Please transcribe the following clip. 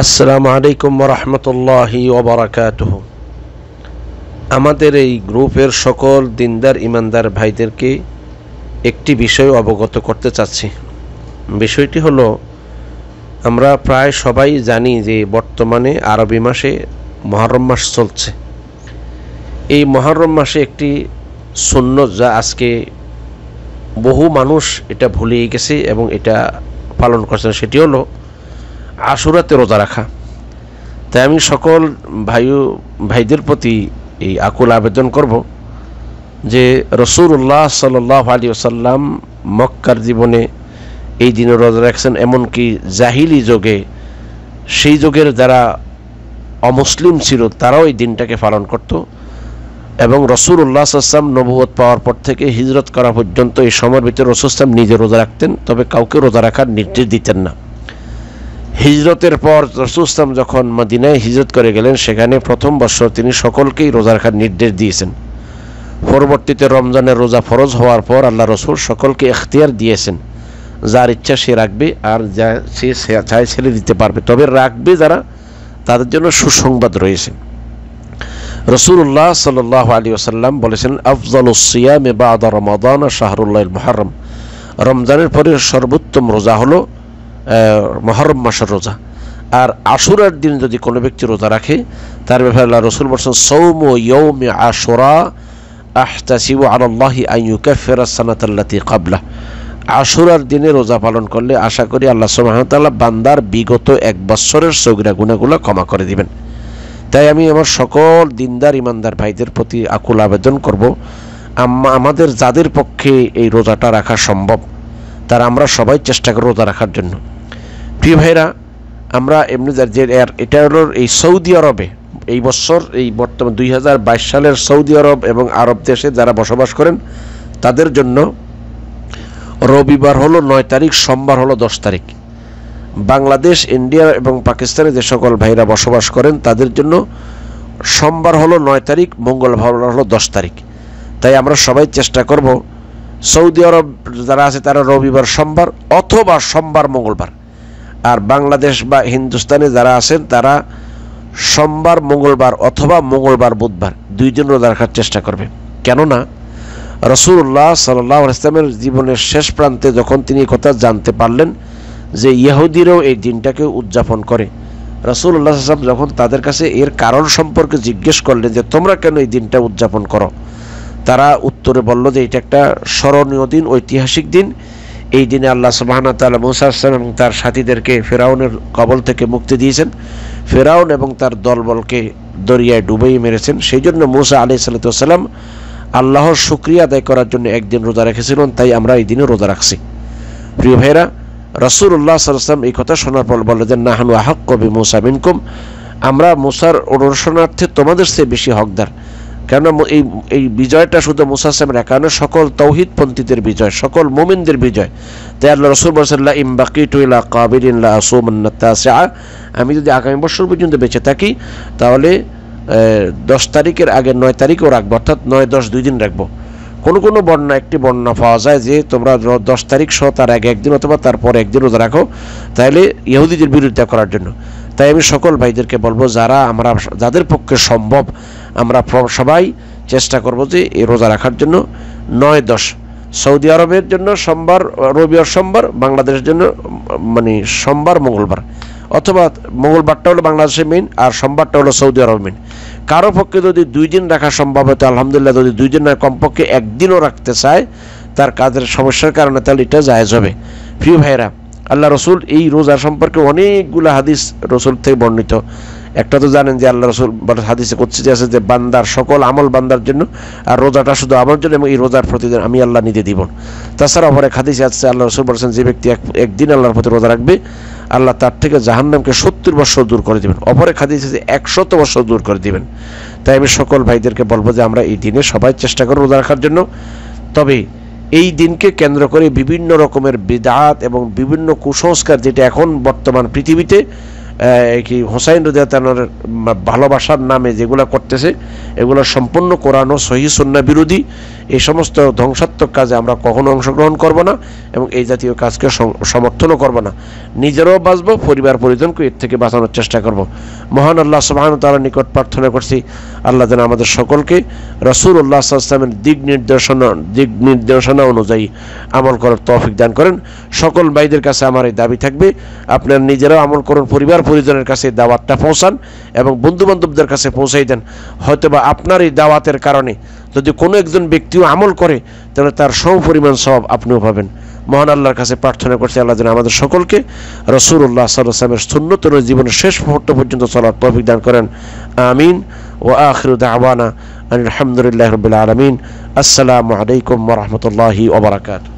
আসসালামু আলাইকুম রহমতুল্লাহি ওবরাকাতহ আমাদের এই গ্রুপের সকল দিনদার ইমানদার ভাইদেরকে একটি বিষয় অবগত করতে চাচ্ছি বিষয়টি হলো আমরা প্রায় সবাই জানি যে বর্তমানে আরবি মাসে মহরম মাস চলছে এই মহরম মাসে একটি শূন্য যা আজকে বহু মানুষ এটা ভুলিয়ে গেছে এবং এটা পালন করছে সেটি হলো আশুরাতে রোজা রাখা তাই আমি সকল ভাই ভাইদের প্রতি এই আকুল আবেদন করব যে রসুল্লাহ সাল্লাহ আলী আসাল্লাম মক্কার জীবনে এই দিনে রোজা রাখছেন এমনকি জাহিলি যোগে সেই যুগের যারা অমুসলিম ছিল তারাও এই দিনটাকে পালন করত এবং রসুল উল্লাহ আসলাম নবুয়ত পাওয়ার পর থেকে হিজরত করা পর্যন্ত এই সময়ের ভিতরে রসুল নিজে রোজা রাখতেন তবে কাউকে রোজা রাখার নির্দেশ দিতেন না হিজরতের পর রসুলাম যখন মদিনায় হিজরত করে গেলেন সেখানে প্রথম বছর তিনি সকলকেই রোজা রাখার নির্দেশ দিয়েছেন পরবর্তীতে রমজানের রোজা ফরজ হওয়ার পর আল্লাহ রসুল সকলকে এখতিয়ার দিয়েছেন যার ইচ্ছা সে রাখবে আর যা সে চায় ছেলে দিতে পারবে তবে রাখবে যারা তাদের জন্য সুসংবাদ রয়েছে রসুল্লাহ সাল আলী আসাল্লাম বলেছেন আফজলুসিয়াম এবাদ রমাদান শাহরুল্লাহ মহারম রমজানের পরে সর্বোত্তম রোজা হলো মহরম মাসের রোজা আর আশুরার দিন যদি কোনো ব্যক্তি রোজা রাখে তার ব্যাপারে আল্লাহ রসুল বলছেন সৌম ইয়ৌম আশুরা আহতাসিব আল্লাহি আইয়ুকা ফেরাসানাতি কাবলা আশুরার দিনে রোজা পালন করলে আশা করি আল্লাহ সুবাহতাল্লাহ বান্দার বিগত এক বছরের সৌগিরা গুণাগুলো ক্ষমা করে দিবেন তাই আমি আমার সকল দিনদার ইমানদার ভাইদের প্রতি আকুল আবেদন করব আমাদের যাদের পক্ষে এই রোজাটা রাখা সম্ভব তারা আমরা সবাই চেষ্টা করবো রোজা রাখার জন্য প্রিয় ভাইরা আমরা এমনি যে এটা হলো এই সৌদি আরবে এই বছর এই বর্তমান দুই সালের সৌদি আরব এবং আরব দেশে যারা বসবাস করেন তাদের জন্য রবিবার হলো নয় তারিখ সোমবার হলো দশ তারিখ বাংলাদেশ ইন্ডিয়া এবং পাকিস্তানে যে সকল ভাইরা বসবাস করেন তাদের জন্য সোমবার হলো নয় তারিখ মঙ্গলবার হলো দশ তারিখ তাই আমরা সবাই চেষ্টা করব সৌদি আরব যারা আছে তারা রবিবার সোমবার অথবা সোমবার মঙ্গলবার আর বাংলাদেশ বা হিন্দুস্তানে যারা আছেন তারা সোমবার মঙ্গলবার অথবা মঙ্গলবার বুধবার দুইজন রোজা রাখার চেষ্টা করবে কেননা রসুল্লাহ সাল্লাহ ইসলামের জীবনের শেষ প্রান্তে যখন তিনি কথা জানতে পারলেন যে ইহুদিরও এই দিনটাকে উদযাপন করে রসুল্লাহ আসলাম যখন তাদের কাছে এর কারণ সম্পর্কে জিজ্ঞেস করলেন যে তোমরা কেন এই দিনটা উদযাপন করো তারা উত্তরে বলল যে এটা একটা স্মরণীয় দিন ঐতিহাসিক দিন এই দিনে আল্লাহ সুবাহানা তাল মুসাসম এবং তার সাথীদেরকে ফেরাউনের কবল থেকে মুক্তি দিয়েছেন ফেরাউন এবং তার দলবলকে দরিয়ায় ডুবেই মেরেছেন সেই জন্য মুসা আলি সাল্লাম আল্লাহর শুক্রিয়া আদায় করার জন্য একদিন রোজা রেখেছিলেন তাই আমরা এই দিনে রোজা রাখছি প্রিয় ভাইরা উল্লাহ সাল্লাম এই কথা শোনার পর বলে যে নাহানু আহক কবি মুসা মিনকুম আমরা মুসার অনুসরণার্থে তোমাদের চেয়ে বেশি হকদার কেননা এই এই বিজয়টা শুধু মুসাসেমের একা সকল সকল পন্থীদের বিজয় সকল মোমিনদের বিজয় তাই আল্লাহ রসুল সাল্লাহ ইম বাকি টুইলা কাবির ইল্লা আমি যদি আগামী বছর পর্যন্ত বেঁচে থাকি তাহলে দশ তারিখের আগে নয় তারিখও রাখবো অর্থাৎ নয় দশ দুই দিন রাখবো কোনো কোনো বন্যা একটি বন্যা পাওয়া যায় যে তোমরা দশ তারিখ সহ তার আগে একদিন অথবা তারপর একদিন রোজা রাখো তাহলে ইহুদিদের বিরোধিতা করার জন্য তাই আমি সকল ভাইদেরকে বলবো যারা আমরা যাদের পক্ষে সম্ভব আমরা সবাই চেষ্টা করব যে এই রোজা রাখার জন্য নয় দশ সৌদি আরবের জন্য সোমবার রবিবার সোমবার বাংলাদেশের জন্য মানে সোমবার মঙ্গলবার অথবা মঙ্গলবারটা হলো বাংলাদেশের মেন আর সোমবারটা হলো সৌদি আরব মেন কারো পক্ষে যদি দুই দিন রাখা সম্ভব হয় তো আলহামদুলিল্লাহ যদি দুই দিন কমপক্ষে একদিনও রাখতে চায় তার কাজের সমস্যার কারণে তাহলে এটা জায়জ হবে প্রিয় ভাইরা আল্লাহ রসুল এই রোজা সম্পর্কে অনেকগুলো হাদিস রসুল থেকে বর্ণিত একটা তো জানেন যে আল্লাহ রসুল হাদিসে কুচ্ছিতে আছে যে বান্দার সকল আমল বান্দার জন্য আর রোজাটা শুধু আমার জন্য এবং এই রোজার প্রতিদিন আমি আল্লাহ নিতে দিব তাছাড়া অপর এক হাদিসে আছে আল্লাহ রসুল বলেছেন যে ব্যক্তি একদিন আল্লাহর প্রতি রোজা রাখবে আল্লাহ তার থেকে জাহান্নামকে সত্তর বছর দূর করে দেবেন অপর এক হাদিসে যে একশত বছর দূর করে দেবেন তাই আমি সকল ভাইদেরকে বলবো যে আমরা এই দিনে সবাই চেষ্টা করি রোজা রাখার জন্য তবে এই দিনকে কেন্দ্র করে বিভিন্ন রকমের বিদাত এবং বিভিন্ন কুসংস্কার যেটা এখন বর্তমান পৃথিবীতে কি হোসাইন রুদিয়াতানোর ভালোবাসার নামে যেগুলো করতেছে এগুলো সম্পূর্ণ কোরআন ও সহি সন্না বিরোধী এই সমস্ত ধ্বংসাত্মক কাজে আমরা কখনো অংশগ্রহণ করব না এবং এই জাতীয় কাজকে সমর্থনও করব না নিজেরাও বাঁচব পরিবার পরিজনকে এর থেকে বাঁচানোর চেষ্টা করব মহান আল্লাহ সুবাহন তারা নিকট প্রার্থনা করছি আল্লাহ যেন আমাদের সকলকে রসুল উল্লাহ আসলামের দিক নির্দেশনা দিক নির্দেশনা অনুযায়ী আমল করার তৌফিক দান করেন সকল ভাইদের কাছে আমার এই দাবি থাকবে আপনার নিজেরাও আমল করুন পরিবার পরিজনের কাছে দাওয়াতটা পৌঁছান এবং বন্ধুবান্ধবদের কাছে পৌঁছাই দেন হয়তোবা আপনার এই দাওয়াতের কারণে যদি কোনো একজন ব্যক্তিও আমল করে তাহলে তার সমপরিমাণ সব আপনিও পাবেন মহান আল্লাহর কাছে প্রার্থনা করছে আল্লাহ যেন আমাদের সকলকে রসুল্লাহ সাল্লামের সুন্নতন জীবনের শেষ মুহূর্ত পর্যন্ত চলার তৌফিক দান করেন আমিন ও আখিরুদ আওয়ানা আলহামদুলিল্লাহ রবিল আলমিন আসসালামু আলাইকুম রহমতুল্লাহি ওবরাকাত